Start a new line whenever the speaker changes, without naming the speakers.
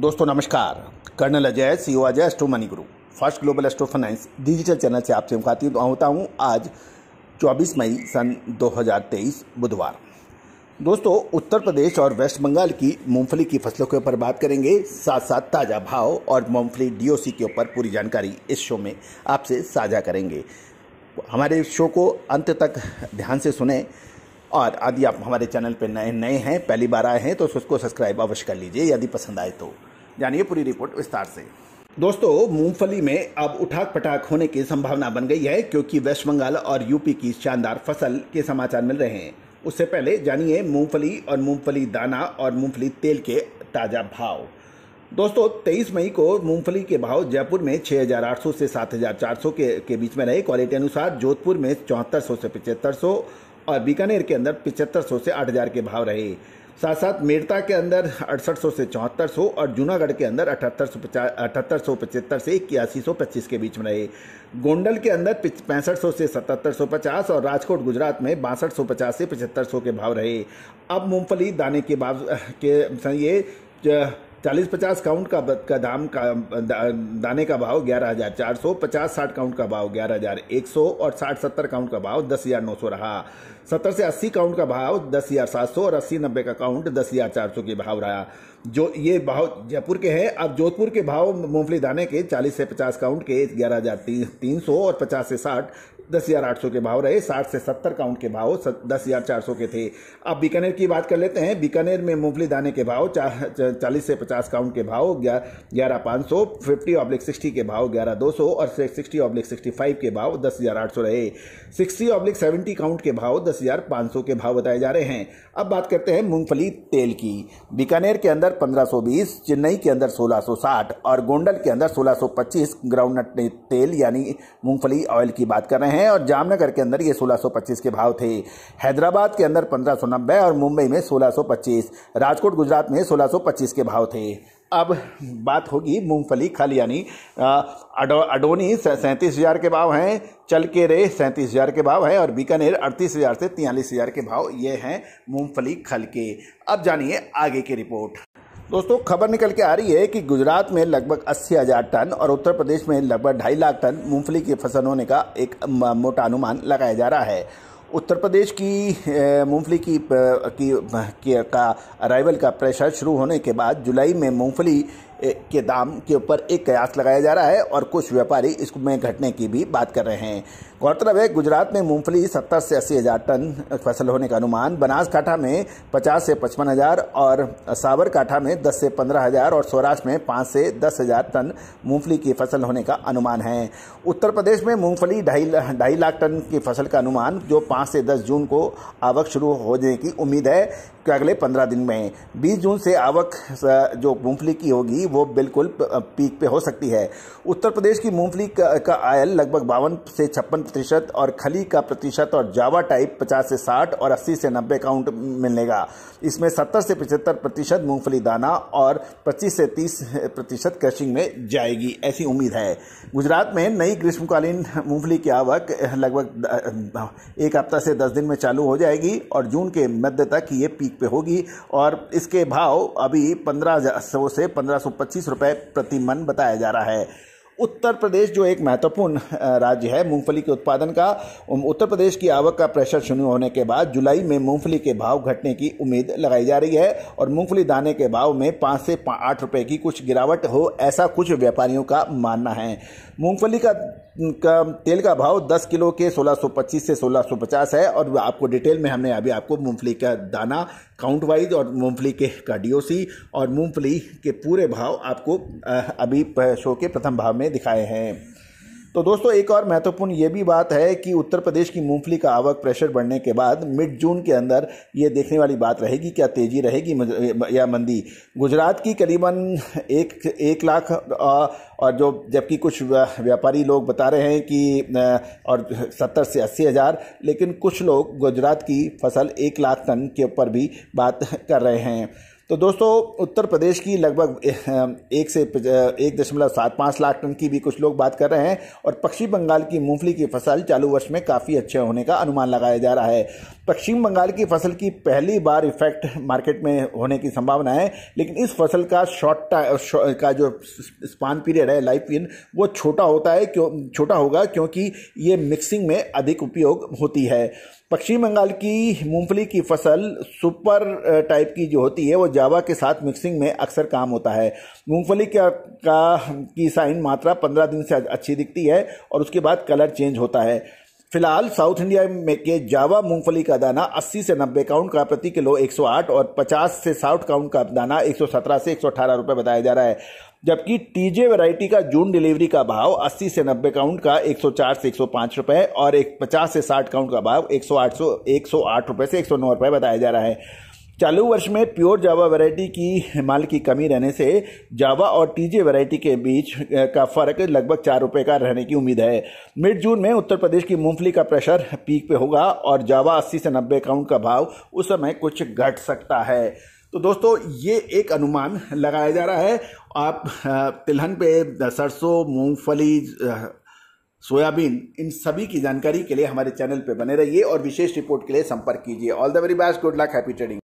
दोस्तों नमस्कार colonel Ajay C O e Ajay astro money guru first global astro finance digital channel से आपसे मुखाती हूँ तो होता हूँ आज 24 मई सन 2023 बुधवार दोस्तों उत्तर प्रदेश और वेस्ट बंगाल की मूंगफली की फसलों के ऊपर बात करेंगे साथ साथ ताज़ा भाव और मूंगफली डीओसी के ऊपर पूरी जानकारी इस शो में आपसे साझा करेंगे हमारे शो को अंत तक ध्यान से सुने और यदि आप हमारे चैनल पर नए नए हैं पहली बार आए हैं तो उसको सब्सक्राइब अवश्य कर लीजिए यदि पसंद आए तो जानिए पूरी रिपोर्ट विस्तार से दोस्तों मूंगफली में अब उठाक पटाख होने की संभावना बन गई है क्योंकि वेस्ट बंगाल और यूपी की शानदार फसल के समाचार मिल रहे हैं उससे पहले जानिए मूंगफली और मूंगफली दाना और मूंगफली तेल के ताज़ा भाव दोस्तों 23 मई को मूंगफली के भाव जयपुर में 6,800 से 7,400 के के बीच में रहे क्वालिटी अनुसार जोधपुर में चौहत्तर से पिचहत्तर और बीकानेर के अंदर पिचहत्तर से आठ के भाव रहे साथ साथ मेरता के अंदर अड़सठ से चौहत्तर और जूनागढ़ के अंदर अठहत्तर सौ पचास अठहत्तर सौ पचहत्तर से इक्यासी सौ पच्चीस के बीच में रहे गोंडल के अंदर पैंसठ सौ से सतहत्तर सौ पचास और राजकोट गुजरात में बासठ सौ पचास से पचहत्तर सौ के भाव रहे अब मूंगफली दाने के भाव के ये चालीस पचास काउंट का का दाम का दा, दाने का भाव ग्यारह हज़ार चार सौ पचास साठ काउंट का भाव ग्यारह हज़ार एक सौ और साठ सत्तर काउंट का भाव दस हज़ार नौ सौ रहा सत्तर से अस्सी काउंट का भाव दस हज़ार सात सौ और अस्सी नब्बे का काउंट दस हज़ार चार सौ के भाव रहा जो ये भाव जयपुर के हैं अब जोधपुर के भाव मूंगफली दाने के चालीस से पचास काउंट के ग्यारह हज़ार तीन सौ और पचास से साठ दस हज़ार आठ सौ के भाव रहे साठ से सत्तर काउंट के भाव दस हज़ार चार सौ के थे अब बीकानेर की बात कर लेते हैं बीकानेर में मूंगफली दाने के भाव चालीस से पचास काउंट के भाव ग्यारह पाँच सौ फिफ्टी ऑब्लिक सिक्सटी के भाव ग्यारह दो सौ और सिक्सटी ऑब्लिक सिक्सटी फाइव के भाव दस हज़ार आठ सौ रहे सिक्सटी ऑब्लिक सेवेंटी काउंट के भाव दस हज़ार पाँच सौ के भाव बताए जा रहे हैं अब बात करते हैं मूंगफली तेल की बीकानेर के अंदर पंद्रह सौ बीस चेन्नई के अंदर सोलह सौ साठ और गोंडल के अंदर सोलह सौ पच्चीस ग्राउंड नट तेल यानी मूंगफली ऑयल की बात कर रहे हैं हैं और जामनगर के अंदर ये 1625 के भाव थे हैदराबाद के अंदर पंद्रह और मुंबई में 1625 राजकोट गुजरात में 1625 के भाव थे अब बात होगी मूंगफली खल यानी अडो, अडोनी सैंतीस हज़ार के भाव हैं चल के रे सैंतीस हज़ार के भाव हैं और बीकानेर अड़तीस हज़ार से तियालीस हज़ार के भाव ये हैं मूंगफली खल के अब जानिए आगे की रिपोर्ट दोस्तों खबर निकल के आ रही है कि गुजरात में लगभग अस्सी हजार टन और उत्तर प्रदेश में लगभग ढाई लाख टन मूंगफली की फसल होने का एक मोटा अनुमान लगाया जा रहा है उत्तर प्रदेश की मूंगफली की, की, की का अराइवल का प्रेशर शुरू होने के बाद जुलाई में मूंगफली के दाम के ऊपर एक कयास लगाया जा रहा है और कुछ व्यापारी इसमें घटने की भी बात कर रहे हैं गौरतलब है गुजरात में मूंगफली 70 से अस्सी हज़ार टन फसल होने का अनुमान बनासकाठा में 50 से पचपन हज़ार और साबरकाठा में 10 से पंद्रह हज़ार और सौराष्ट्र में 5 से दस हज़ार टन मूंगफली की फसल होने का अनुमान है उत्तर प्रदेश में मूंगफली ढाई ढाई लाख टन की फसल का अनुमान जो पाँच से दस जून को आवक शुरू होने की उम्मीद है कि अगले पंद्रह दिन में बीस जून से आवक जो मूंगफली की होगी वो बिल्कुल पीक पे हो सकती है उत्तर प्रदेश की मूंगफली का आयल लगभग बावन से छप्पन प्रतिशत और खली का प्रतिशत और जावा टाइप पचास से साठ और अस्सी से नब्बे काउंट मिलेगा इसमें सत्तर से पचहत्तर प्रतिशत मूंगफली दाना और पच्चीस से तीस प्रतिशत क्रशिंग में जाएगी ऐसी उम्मीद है गुजरात में नई ग्रीष्मकालीन मूंगफली की आवक लगभग एक हफ्ता से दस दिन में चालू हो जाएगी और जून के मध्य तक ये पीक पे होगी और इसके भाव अभी पंद्रह सौ से पंद्रह सौ पच्चीस रुपये प्रति मन बताया जा रहा है उत्तर प्रदेश जो एक महत्वपूर्ण राज्य है मूंगफली के उत्पादन का उत्तर प्रदेश की आवक का प्रेशर शुरू होने के बाद जुलाई में मूंगफली के भाव घटने की उम्मीद लगाई जा रही है और मूंगफली दाने के भाव में पाँच से आठ रुपए की कुछ गिरावट हो ऐसा कुछ व्यापारियों का मानना है मूंगफली का का तेल का भाव 10 किलो के 1625 से 1650 है और आपको डिटेल में हमने अभी आपको मूंगफली का दाना काउंट वाइज और मूंगफली के का डीओसी और मूंगफली के पूरे भाव आपको अभी शो के प्रथम भाव में दिखाए हैं तो दोस्तों एक और महत्वपूर्ण ये भी बात है कि उत्तर प्रदेश की मूंगफली का आवक प्रेशर बढ़ने के बाद मिड जून के अंदर ये देखने वाली बात रहेगी क्या तेजी रहेगी या मंदी गुजरात की करीबन एक एक लाख और जो जबकि कुछ व्यापारी लोग बता रहे हैं कि और सत्तर से अस्सी हज़ार लेकिन कुछ लोग गुजरात की फसल एक लाख टन के ऊपर भी बात कर रहे हैं तो दोस्तों उत्तर प्रदेश की लगभग एक से एक दशमलव सात पाँच लाख टन की भी कुछ लोग बात कर रहे हैं और पश्चिम बंगाल की मूंगफली की फसल चालू वर्ष में काफ़ी अच्छे होने का अनुमान लगाया जा रहा है पश्चिम बंगाल की फसल की पहली बार इफेक्ट मार्केट में होने की संभावना है लेकिन इस फसल का शॉर्ट टाइम का जो स्पान पीरियड है लाइफ पीरियड वो छोटा होता है क्यों छोटा होगा क्योंकि ये मिक्सिंग में अधिक उपयोग होती है पश्चिम बंगाल की मूंगफली की फसल सुपर टाइप की जो होती है वो जावा के साथ मिक्सिंग में अक्सर काम होता है मूंगफली का, का की साइन मात्रा पंद्रह दिन से अच्छी दिखती है और उसके बाद कलर चेंज होता है फिलहाल साउथ इंडिया में के जावा मूंगफली का दाना 80 से 90 काउंट का प्रति किलो 108 और 50 से 60 काउंट का दाना 117 से 118 रुपए बताया जा रहा है जबकि टीजे वैरायटी का जून डिलीवरी का भाव 80 से 90 काउंट का 104 से 105 रुपए और एक 50 से 60 काउंट का भाव 108 108 रुपए से 109 रुपए बताया जा रहा है चालू वर्ष में प्योर जावा वैरायटी की माल की कमी रहने से जावा और टीजे वैरायटी के बीच का फर्क लगभग चार रुपये का रहने की उम्मीद है मिड जून में उत्तर प्रदेश की मूंगफली का प्रेशर पीक पे होगा और जावा 80 से 90 काउंट का भाव उस समय कुछ घट सकता है तो दोस्तों ये एक अनुमान लगाया जा रहा है आप तिलहन पे सरसों मूंगफली सोयाबीन इन सभी की जानकारी के लिए हमारे चैनल पर बने रहिए और विशेष रिपोर्ट के लिए संपर्क कीजिए all the very best good luck happy trading